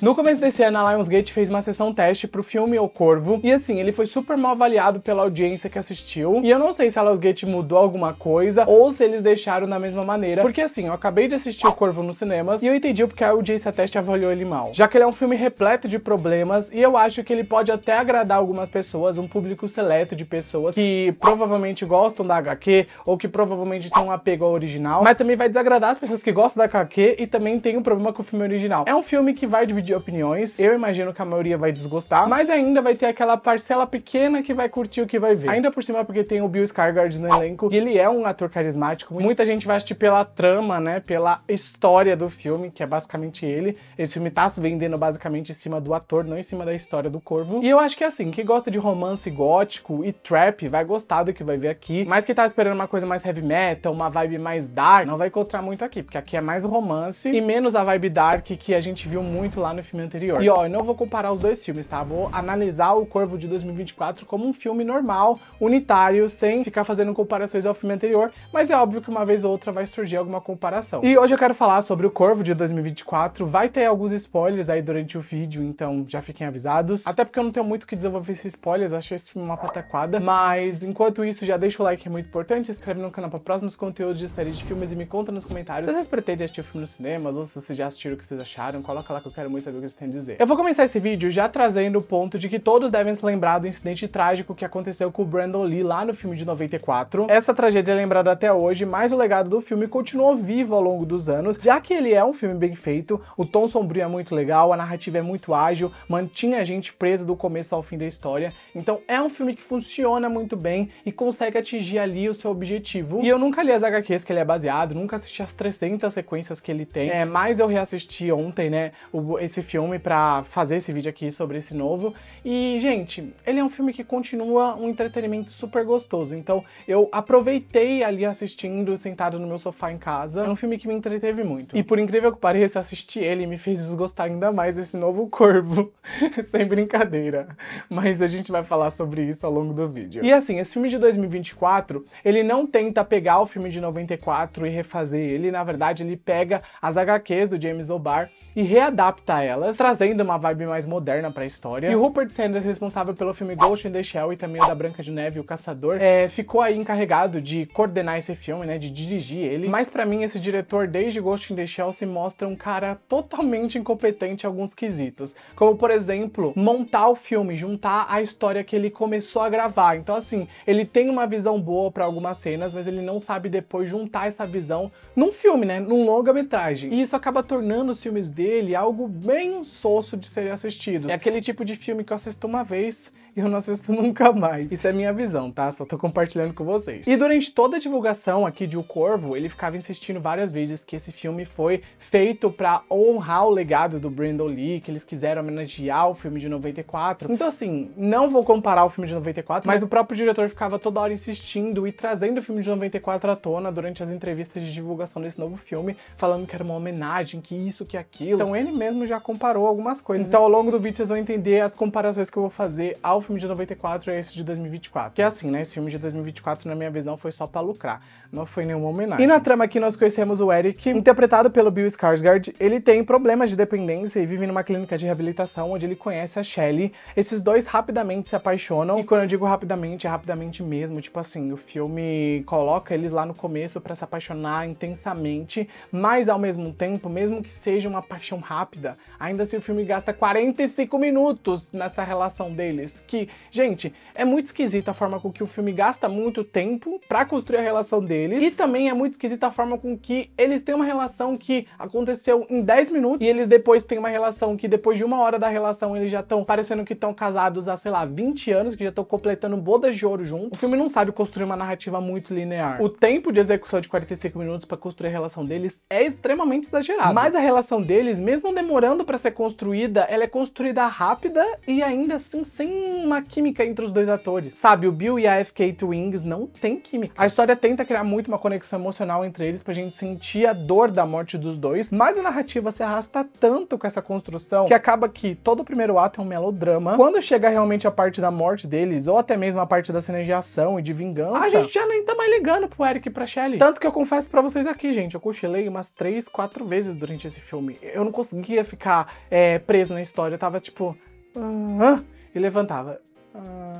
No começo desse ano, a Lionsgate fez uma sessão teste pro filme O Corvo, e assim, ele foi super mal avaliado pela audiência que assistiu, e eu não sei se a Lionsgate mudou alguma coisa, ou se eles deixaram da mesma maneira, porque assim, eu acabei de assistir O Corvo nos cinemas, e eu entendi porque a audiência teste avaliou ele mal. Já que ele é um filme repleto de problemas, e eu acho que ele pode até agradar algumas pessoas, um público seleto de pessoas que provavelmente gostam da HQ, ou que provavelmente têm um apego ao original, mas também vai desagradar as pessoas que gostam da HQ e também tem um problema com o filme original. É um filme que vai dividir opiniões. Eu imagino que a maioria vai desgostar, mas ainda vai ter aquela parcela pequena que vai curtir o que vai ver. Ainda por cima porque tem o Bill Skarsgård no elenco, e ele é um ator carismático. Muita gente vai assistir pela trama, né, pela história do filme, que é basicamente ele. Esse filme tá se vendendo basicamente em cima do ator, não em cima da história do Corvo. E eu acho que é assim, quem gosta de romance gótico e trap vai gostar do que vai ver aqui, mas quem tá esperando uma coisa mais heavy metal, uma vibe mais dark, não vai encontrar muito aqui, porque aqui é mais romance e menos a vibe dark que a gente viu muito lá no no filme anterior. E ó, eu não vou comparar os dois filmes, tá? Vou analisar O Corvo de 2024 como um filme normal, unitário, sem ficar fazendo comparações ao filme anterior, mas é óbvio que uma vez ou outra vai surgir alguma comparação. E hoje eu quero falar sobre O Corvo de 2024, vai ter alguns spoilers aí durante o vídeo, então já fiquem avisados. Até porque eu não tenho muito o que desenvolver esses spoilers, achei esse filme uma pataquada, mas enquanto isso, já deixa o like, é muito importante, se inscreve no canal para próximos conteúdos de série de filmes e me conta nos comentários se vocês pretendem assistir o filme nos cinemas ou se vocês já assistiram o que vocês acharam, coloca lá que eu quero muito saber o que vocês tem a dizer. Eu vou começar esse vídeo já trazendo o ponto de que todos devem se lembrar do incidente trágico que aconteceu com o Brandon Lee lá no filme de 94. Essa tragédia é lembrada até hoje, mas o legado do filme continuou vivo ao longo dos anos, já que ele é um filme bem feito, o tom sombrio é muito legal, a narrativa é muito ágil, mantinha a gente preso do começo ao fim da história. Então é um filme que funciona muito bem e consegue atingir ali o seu objetivo. E eu nunca li as HQs que ele é baseado, nunca assisti as 300 sequências que ele tem, é, mas eu reassisti ontem, né, esse esse filme para fazer esse vídeo aqui sobre esse novo. E, gente, ele é um filme que continua um entretenimento super gostoso. Então, eu aproveitei ali assistindo, sentado no meu sofá em casa. É um filme que me entreteve muito. E por incrível que pareça, assistir ele me fez desgostar ainda mais desse novo corvo. Sem brincadeira. Mas a gente vai falar sobre isso ao longo do vídeo. E assim, esse filme de 2024, ele não tenta pegar o filme de 94 e refazer ele. Na verdade, ele pega as HQs do James O'Barr e readapta delas, trazendo uma vibe mais moderna pra história. E Rupert Sanders, responsável pelo filme Ghost in the Shell e também o da Branca de Neve e o Caçador, é, ficou aí encarregado de coordenar esse filme, né, de dirigir ele. Mas para mim, esse diretor, desde Ghost in the Shell, se mostra um cara totalmente incompetente em alguns quesitos. Como, por exemplo, montar o filme, juntar a história que ele começou a gravar. Então, assim, ele tem uma visão boa para algumas cenas, mas ele não sabe depois juntar essa visão num filme, né, num longa-metragem. E isso acaba tornando os filmes dele algo bem sosso de ser assistido. É aquele tipo de filme que eu assisto uma vez e eu não assisto nunca mais. Isso é minha visão, tá? Só tô compartilhando com vocês. E durante toda a divulgação aqui de O Corvo, ele ficava insistindo várias vezes que esse filme foi feito para honrar o legado do Brandon Lee, que eles quiseram homenagear o filme de 94. Então assim, não vou comparar o filme de 94, mas o próprio diretor ficava toda hora insistindo e trazendo o filme de 94 à tona durante as entrevistas de divulgação desse novo filme, falando que era uma homenagem, que isso, que aquilo. Então ele mesmo já comparou algumas coisas. Então ao longo do vídeo vocês vão entender as comparações que eu vou fazer ao o filme de 94 e esse de 2024. Que é assim, né? Esse filme de 2024, na minha visão, foi só pra lucrar. Não foi nenhuma homenagem. E na trama aqui nós conhecemos o Eric, interpretado pelo Bill Skarsgård. Ele tem problemas de dependência e vive numa clínica de reabilitação onde ele conhece a Shelley. Esses dois rapidamente se apaixonam. E quando eu digo rapidamente, é rapidamente mesmo. Tipo assim, o filme coloca eles lá no começo para se apaixonar intensamente, mas ao mesmo tempo, mesmo que seja uma paixão rápida, ainda assim o filme gasta 45 minutos nessa relação deles, que, gente, é muito esquisita a forma com que o filme gasta muito tempo para construir a relação deles. E também é muito esquisita a forma com que eles têm uma relação que aconteceu em 10 minutos e eles depois têm uma relação que depois de uma hora da relação eles já estão parecendo que estão casados há, sei lá, 20 anos, que já estão completando bodas de ouro juntos. O filme não sabe construir uma narrativa muito linear. O tempo de execução de 45 minutos para construir a relação deles é extremamente exagerado. Mas a relação deles, mesmo demorando para ser construída, ela é construída rápida e ainda assim sem uma química entre os dois atores. Sabe, o Bill e a FK Twins não tem química. A história tenta criar muito uma conexão emocional entre eles pra gente sentir a dor da morte dos dois, mas a narrativa se arrasta tanto com essa construção que acaba que todo o primeiro ato é um melodrama. Quando chega realmente a parte da morte deles, ou até mesmo a parte da cena de ação e de vingança, a gente já nem tá mais ligando pro Eric e pra Shelley. Tanto que eu confesso para vocês aqui, gente, eu cochilei umas três, quatro vezes durante esse filme. Eu não conseguia ficar é, preso na história, eu tava tipo... Uh -huh e levantava.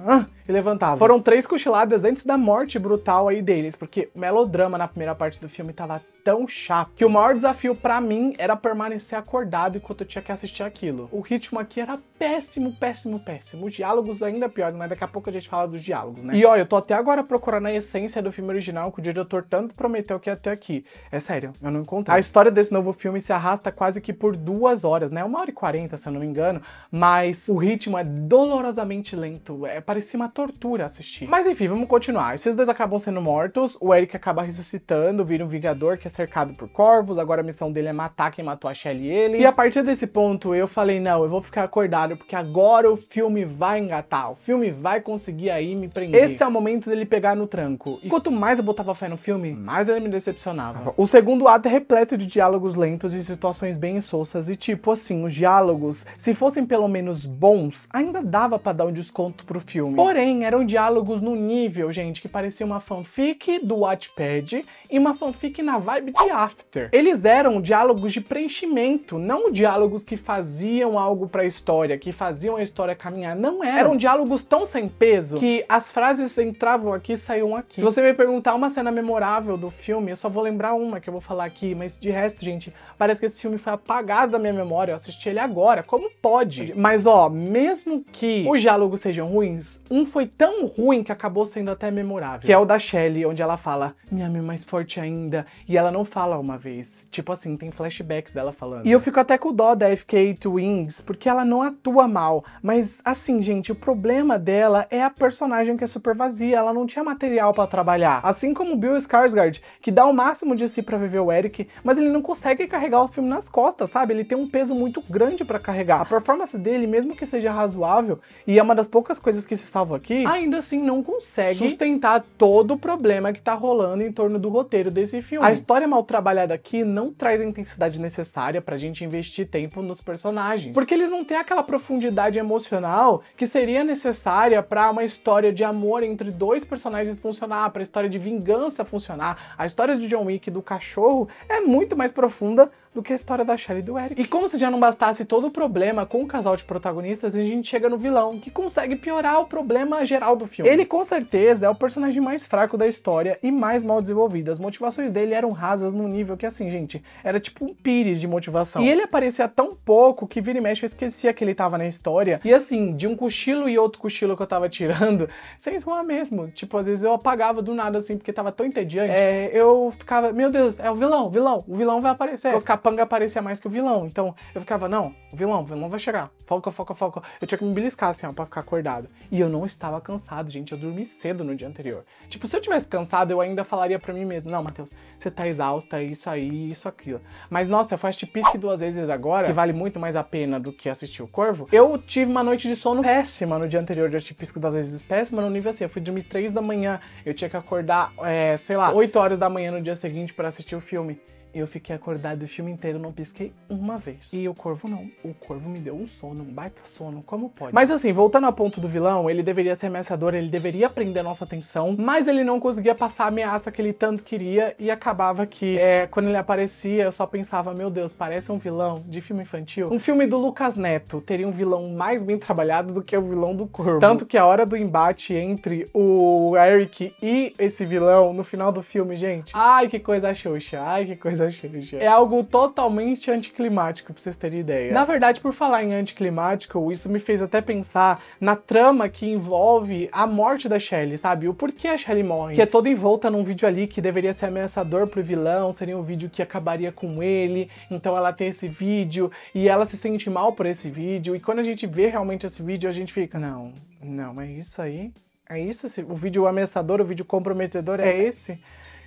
Ah, e levantava. Foram três cochiladas antes da morte brutal aí deles, porque o melodrama na primeira parte do filme tava tão chato que o maior desafio para mim era permanecer acordado enquanto eu tinha que assistir aquilo. O ritmo aqui era péssimo, péssimo, péssimo. Os diálogos ainda pior, mas daqui a pouco a gente fala dos diálogos, né? E olha, eu tô até agora procurando a essência do filme original que o diretor tanto prometeu que ia ter aqui. É sério, eu não encontrei. A história desse novo filme se arrasta quase que por duas horas, né? Uma hora e quarenta, se eu não me engano, mas o ritmo é dolorosamente lento. É, parecia uma tortura assistir. Mas enfim, vamos continuar. Esses dois acabam sendo mortos, o Eric acaba ressuscitando, vira um vingador que é cercado por corvos, agora a missão dele é matar quem matou a Shelly e ele. E a partir desse ponto eu falei, não, eu vou ficar acordado porque agora o filme vai engatar, o filme vai conseguir aí me prender. Esse é o momento dele pegar no tranco. E quanto mais eu botava fé no filme, mais ele me decepcionava. O segundo ato é repleto de diálogos lentos e situações bem insossas e tipo assim, os diálogos, se fossem pelo menos bons, ainda dava para dar um desconto pro filme. Porém, eram diálogos no nível, gente, que parecia uma fanfic do Wattpad e uma fanfic na vibe vibe de After. Eles eram diálogos de preenchimento, não diálogos que faziam algo pra história, que faziam a história caminhar. Não eram. Eram diálogos tão sem peso que as frases entravam aqui e saíam aqui. Se você me perguntar uma cena memorável do filme, eu só vou lembrar uma que eu vou falar aqui, mas de resto, gente, parece que esse filme foi apagado da minha memória. Eu assisti ele agora. Como pode? Mas ó, mesmo que os diálogos sejam ruins, um foi tão ruim que acabou sendo até memorável. Que é o da Shelley, onde ela fala: Me ame é mais forte ainda. E ela ela não fala uma vez. Tipo assim, tem flashbacks dela falando. E eu fico até com dó da FK Twins, porque ela não atua mal. Mas assim, gente, o problema dela é a personagem que é super vazia. Ela não tinha material para trabalhar. Assim como Bill Skarsgård, que dá o máximo de si para viver o Eric, mas ele não consegue carregar o filme nas costas, sabe? Ele tem um peso muito grande para carregar. A performance dele, mesmo que seja razoável, e é uma das poucas coisas que se salva aqui, ainda assim não consegue sustentar todo o problema que tá rolando em torno do roteiro desse filme. A história história mal trabalhada aqui não traz a intensidade necessária pra gente investir tempo nos personagens, porque eles não têm aquela profundidade emocional que seria necessária para uma história de amor entre dois personagens funcionar, para a história de vingança funcionar. A história de John Wick do cachorro é muito mais profunda do que a história da Shelly e do Eric. E como se já não bastasse todo o problema com o casal de protagonistas, a gente chega no vilão, que consegue piorar o problema geral do filme. Ele com certeza é o personagem mais fraco da história e mais mal desenvolvido. As motivações dele eram rasas no nível que assim, gente, era tipo um pires de motivação. E ele aparecia tão pouco que vira e mexe eu esquecia que ele tava na história. E assim, de um cochilo e outro cochilo que eu tava tirando, sem zoar mesmo. Tipo, às vezes eu apagava do nada assim, porque tava tão entediante. É, eu ficava, meu Deus, é o vilão, vilão, o vilão vai aparecer. Os Capanga aparecia mais que o vilão. Então eu ficava, não, vilão, vilão vai chegar. Foca, foca, foca. Eu tinha que me beliscar assim, ó, pra ficar acordado. E eu não estava cansado, gente. Eu dormi cedo no dia anterior. Tipo, se eu tivesse cansado, eu ainda falaria para mim mesmo: não, Matheus, você tá exausta, é isso aí, isso, aquilo. Mas nossa, eu fast pisque duas vezes agora, que vale muito mais a pena do que assistir o Corvo. Eu tive uma noite de sono péssima no dia anterior de fast pisque duas vezes péssima, no nível assim. Eu fui dormir três da manhã, eu tinha que acordar, é, sei lá, 8 horas da manhã no dia seguinte para assistir o filme. Eu fiquei acordado o filme inteiro, não pisquei uma vez. E o Corvo não. O Corvo me deu um sono, um baita sono, como pode? Mas assim, voltando ao ponto do vilão, ele deveria ser ameaçador, ele deveria prender nossa atenção, mas ele não conseguia passar a ameaça que ele tanto queria e acabava que, é, quando ele aparecia, eu só pensava, meu Deus, parece um vilão de filme infantil. Um filme do Lucas Neto teria um vilão mais bem trabalhado do que o vilão do Corvo. Tanto que a hora do embate entre o Eric e esse vilão, no final do filme, gente, ai que coisa xoxa, ai que coisa coisa É algo totalmente anticlimático, pra vocês terem ideia. Na verdade, por falar em anticlimático, isso me fez até pensar na trama que envolve a morte da Shelly, sabe? O porquê a Shelly morre. Que é toda envolta num vídeo ali que deveria ser ameaçador pro vilão, seria um vídeo que acabaria com ele, então ela tem esse vídeo e ela se sente mal por esse vídeo. E quando a gente vê realmente esse vídeo, a gente fica, não, não, é isso aí? É isso? o vídeo ameaçador, o vídeo comprometedor é, é. esse?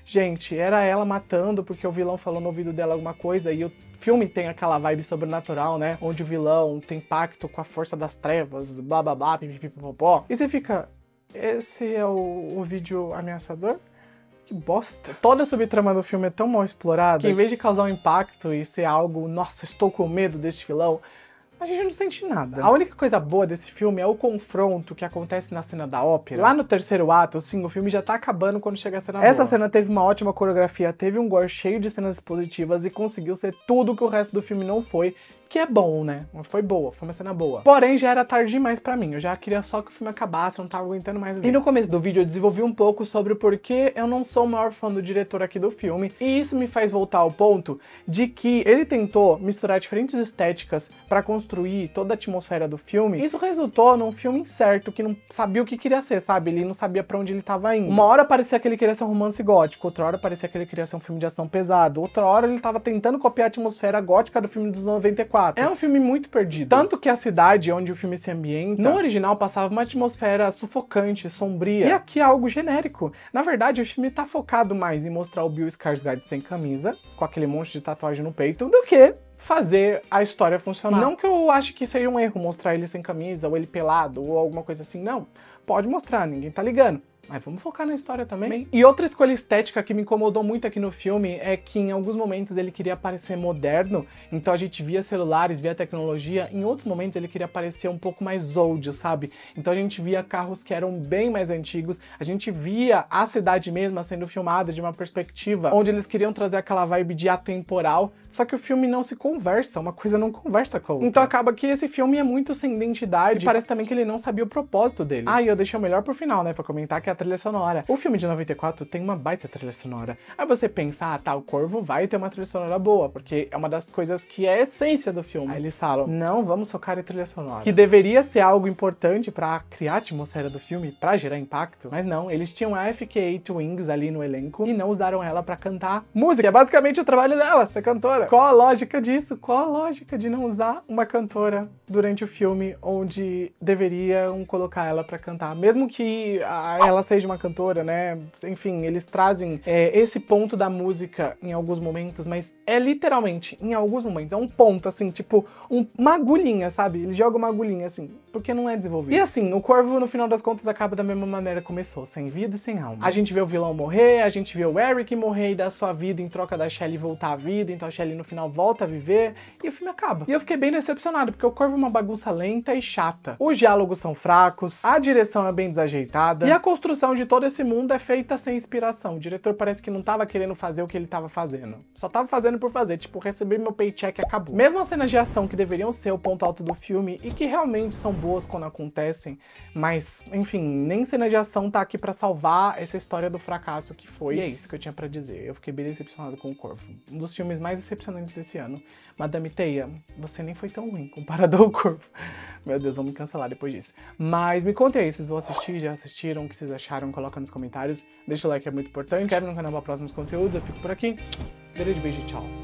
Gente, era ela matando porque o vilão falou no ouvido dela alguma coisa e o filme tem aquela vibe sobrenatural, né? Onde o vilão tem pacto com a força das trevas, blá blá blá, pipipipopó. E você fica, esse é o, o vídeo ameaçador? Que bosta. Toda a subtrama do filme é tão mal explorada que em vez de causar um impacto e ser algo, nossa, estou com medo deste vilão, a gente não sente nada. A única coisa boa desse filme é o confronto que acontece na cena da ópera. Lá no terceiro ato, sim, o filme já tá acabando quando chega a cena Essa boa. cena teve uma ótima coreografia, teve um gore cheio de cenas positivas e conseguiu ser tudo que o resto do filme não foi, que é bom, né? Foi boa, foi uma cena boa. Porém, já era tarde demais para mim. Eu já queria só que o filme acabasse, eu não tava aguentando mais ver. E no começo do vídeo eu desenvolvi um pouco sobre o porquê eu não sou o maior fã do diretor aqui do filme. E isso me faz voltar ao ponto de que ele tentou misturar diferentes estéticas para construir toda a atmosfera do filme. Isso resultou num filme incerto, que não sabia o que queria ser, sabe? Ele não sabia para onde ele tava indo. Uma hora parecia que ele queria ser um romance gótico, outra hora parecia que ele queria ser um filme de ação pesado, outra hora ele tava tentando copiar a atmosfera gótica do filme dos 94 fato. É um filme muito perdido. Tanto que a cidade onde o filme se ambienta, no original passava uma atmosfera sufocante, sombria. E aqui é algo genérico. Na verdade, o filme tá focado mais em mostrar o Bill Skarsgård sem camisa, com aquele monte de tatuagem no peito, do que fazer a história funcionar. Não que eu ache que seja um erro mostrar ele sem camisa, ou ele pelado, ou alguma coisa assim, não. Pode mostrar, ninguém tá ligando. Mas vamos focar na história também. E outra escolha estética que me incomodou muito aqui no filme é que em alguns momentos ele queria parecer moderno, então a gente via celulares, via tecnologia, em outros momentos ele queria parecer um pouco mais old, sabe? Então a gente via carros que eram bem mais antigos, a gente via a cidade mesma sendo filmada de uma perspectiva onde eles queriam trazer aquela vibe de atemporal, só que o filme não se conversa, uma coisa não conversa com a outra. Então acaba que esse filme é muito sem identidade, e parece também que ele não sabia o propósito dele. Ah, e eu deixei o melhor pro final, né, pra comentar que a trilha sonora. O filme de 94 tem uma baita trilha sonora. Aí você pensa, ah, tá, o Corvo vai ter uma trilha sonora boa, porque é uma das coisas que é a essência do filme. Aí eles falam, não, vamos focar em trilha sonora. Que deveria ser algo importante para criar a atmosfera do filme, para gerar impacto, mas não, eles tinham a FK8 Wings ali no elenco e não usaram ela para cantar música. É basicamente o trabalho dela, ser cantora. Qual a lógica disso? Qual a lógica de não usar uma cantora durante o filme onde deveriam colocar ela para cantar, mesmo que ela Seja de uma Cantora, né? Enfim, eles trazem é, esse ponto da música em alguns momentos, mas é literalmente, em alguns momentos, é um ponto, assim, tipo, um, uma agulhinha, sabe? Ele joga uma agulhinha, assim, porque não é desenvolvido. E assim, o Corvo, no final das contas, acaba da mesma maneira que começou, sem vida e sem alma. A gente vê o vilão morrer, a gente vê o Eric morrer e dar sua vida em troca da Shelly voltar à vida, então a Shelly no final volta a viver, e o filme acaba. E eu fiquei bem decepcionado, porque o Corvo é uma bagunça lenta e chata. Os diálogos são fracos, a direção é bem desajeitada, e a construção construção de todo esse mundo é feita sem inspiração. O diretor parece que não estava querendo fazer o que ele estava fazendo. Só estava fazendo por fazer, tipo, receber meu paycheck e acabou. Mesmo as cenas de ação que deveriam ser o ponto alto do filme e que realmente são boas quando acontecem, mas, enfim, nem cena de ação tá aqui para salvar essa história do fracasso que foi. E é isso que eu tinha para dizer. Eu fiquei bem decepcionado com o Corvo. Um dos filmes mais decepcionantes desse ano. Madame Teia, você nem foi tão ruim comparado ao corpo. Meu Deus, vamos cancelar depois disso. Mas me contem aí, vocês vão assistir, já assistiram, o que vocês acharam, coloca nos comentários. Deixa o like, é muito importante. Se inscreve no canal para próximos conteúdos. Eu fico por aqui. Grande beijo e tchau.